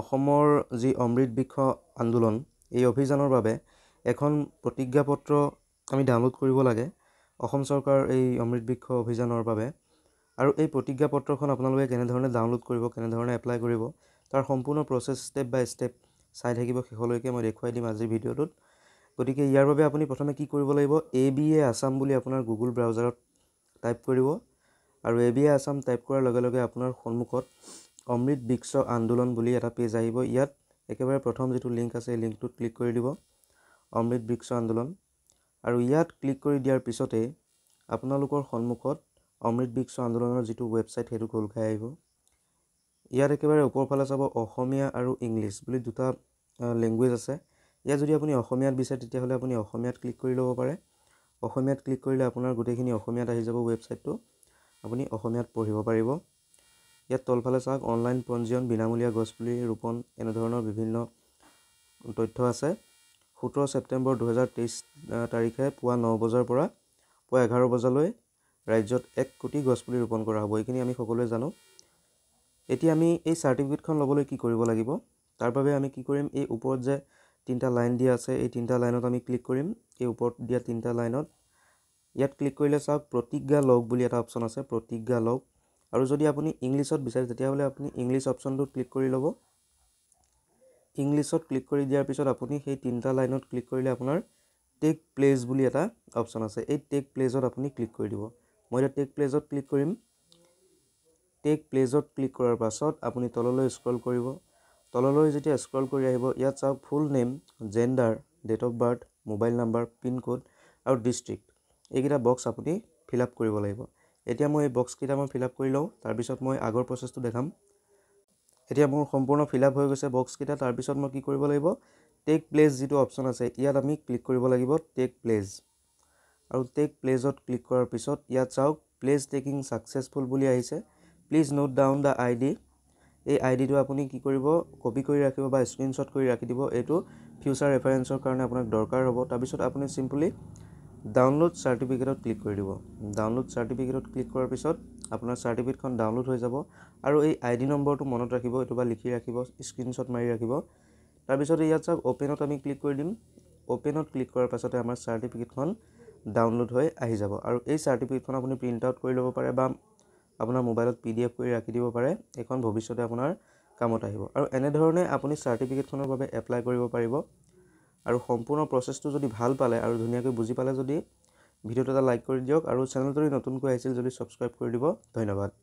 অসমৰ যি অমৃত বৃক্ষ আন্দোলন এই অভিযানৰ বাবে এখন প্ৰতিজ্ঞাপত্ৰ আমি ডাউনলোড কৰিব লাগে অসম চৰকাৰৰ এই অমৃত বৃক্ষ অভিযানৰ বাবে আৰু এই প্ৰতিজ্ঞাপত্ৰখন আপোনালোকে কেনেধৰণে ডাউনলোড কৰিব কেনেধৰণে এপ্লাই কৰিব তাৰ সম্পূৰ্ণ প্ৰচেছ ষ্টেপ বাই ষ্টেপ চাই থাকিব শেষলৈকে মই দেখুৱাই দিম আজিৰ ভিডিঅ'টোত গতিকে ইয়াৰ বাবে আপুনি প্ৰথমে কি কৰিব লাগিব এ বি এ আছাম বুলি আপোনাৰ গুগল ব্ৰাউজাৰত টাইপ কৰিব আৰু A B A Assam type কৰাৰ লগে লগে আপোনাৰ সন্মুখত অমৃত বিশ্ব আন্দোলন বুলি এটা পেজ আহিব ইয়াত একেবাৰে প্ৰথম যিটো লিংক আছে লিংকটোত ক্লিক কৰি দিব অমৃত বৃক্ষ আন্দোলন আৰু ইয়াত ক্লিক কৰি দিয়াৰ পিছতে আপোনালোকৰ সন্মুখত অমৃত বৃক্ষ আন্দোলনৰ যিটো ৱেবছাইট সেইটো খোল খাই আহিব ইয়াত একেবাৰে ওপৰফালে চাব অসমীয়া আৰু ইংলিছ বুলি দুটা লেংগুৱেজ আছে ইয়াত যদি আপুনি অসমীয়াত বিচাৰে তেতিয়াহ'লে আপুনি অসমীয়াত ক্লিক কৰি ল'ব পাৰে অসমীয়াত ক্লিক কৰিলে আপোনাৰ গোটেইখিনি অসমীয়াত আহি যাব ৱেবছাইটটো আপুনি অসমীয়াত পঢ়িব পাৰিব ইয়াত তলফালে চাওক অনলাইন পঞ্জীয়ন বিনামূলীয়া গছপুলি ৰোপণ এনেধৰণৰ বিভিন্ন তথ্য আছে সোতৰ ছেপ্টেম্বৰ দুহেজাৰ তেইছ তাৰিখে পুৱা ন বজাৰ পৰা পুৱা এঘাৰ বজালৈ ৰাজ্যত এক কোটি গছপুলি ৰোপণ কৰা হ'ব এইখিনি আমি সকলোৱে জানো এতিয়া আমি এই চাৰ্টিফিকেটখন ল'বলৈ কি কৰিব লাগিব তাৰ বাবে আমি কি কৰিম এই ওপৰত যে তিনিটা লাইন দিয়া আছে এই তিনিটা লাইনত আমি ক্লিক কৰিম এই ওপৰত দিয়া তিনিটা লাইনত ইয়াত ক্লিক কৰিলে চাওক প্ৰতিজ্ঞা লওক বুলি এটা অপশ্যন আছে প্ৰতিজ্ঞা লওক আৰু যদি আপুনি ইংলিছত বিচাৰে তেতিয়াহ'লে আপুনি ইংলিছ অপশ্যনটোত ক্লিক কৰি ল'ব ইংলিছত ক্লিক কৰি দিয়াৰ পিছত আপুনি সেই তিনিটা লাইনত ক্লিক কৰিলে আপোনাৰ টেক প্লেচ বুলি এটা অপশ্যন আছে এই টেক প্লেচত আপুনি ক্লিক কৰি দিব মই এতিয়া টেক প্লেচত ক্লিক কৰিম টেক প্লেচত ক্লিক কৰাৰ পাছত আপুনি তললৈ স্ক্ৰল কৰিব তললৈ যেতিয়া স্ক্ৰল কৰি আহিব ইয়াত চাওক full name gender date of birth mobile number pincode আৰু ডিষ্ট্ৰিক্ট এইকেইটা বক্স আপুনি ফিল আপ কৰিব লাগিব এতিয়া মই এই বক্সকেইটা মই ফিল আপ কৰি লওঁ তাৰপিছত মই আগৰ প্ৰচেছটো দেখাম এতিয়া মোৰ সম্পূৰ্ণ ফিল আপ হৈ গৈছে বক্সকেইটা তাৰপিছত মই কি কৰিব লাগিব টেক প্লেছ যিটো অপশ্যন আছে ইয়াত আমি ক্লিক কৰিব লাগিব টেক প্লেছ আৰু টেক প্লেছত ক্লিক কৰাৰ পিছত ইয়াত চাওক প্লেছ টেকিং ছাকচেছফুল বুলি আহিছে please note down the I D এই আই ডিটো আপুনি কি কৰিব কপি কৰি ৰাখিব বা স্ক্ৰীণশ্বট কৰি ৰাখি দিব এইটো ফিউচাৰ ৰেফাৰেঞ্চৰ কাৰণে আপোনাক দৰকাৰ হ'ব তাৰপিছত আপুনি চিম্পলি ডাউনলোড চাৰ্টিফিকেটত ক্লিক কৰি দিব ডাউনলোড চাৰ্টিফিকেটত ক্লিক কৰাৰ পিছত আপোনাৰ চাৰ্টিফিকেটখন ডাউনলোড হৈ যাব আৰু এই আই ডি নম্বৰটো মনত ৰাখিব এইটো বা লিখি ৰাখিব স্ক্ৰীণশ্বট মাৰি ৰাখিব তাৰপিছত ইয়াত চাওক অ'পেনত আমি ক্লিক কৰি দিম অ'পেনত ক্লিক কৰাৰ পাছতে আমাৰ চাৰ্টিফিকেটখন ডাউনলোড হৈ আহি যাব আৰু এই চাৰ্টিফিকেটখন আপুনি প্ৰিণ্ট আউট কৰি ল'ব পাৰে বা আপোনাৰ মোবাইলত পি ডি এফ কৰি ৰাখি দিব পাৰে এইখন ভৱিষ্যতে আপোনাৰ কামত আহিব আৰু এনেধৰণে আপুনি চাৰ্টিফিকেটখনৰ বাবে এপ্লাই কৰিব পাৰিব আৰু সম্পূৰ্ণ প্ৰচেছটো যদি ভাল পালে আৰু ধুনীয়াকৈ বুজি পালে যদি ভিডিঅ'টো এটা লাইক কৰি দিয়ক আৰু চেনেলটো যদি নতুনকৈ আহিছিল যদি ছাবস্ক্ৰাইব কৰি দিব ধন্যবাদ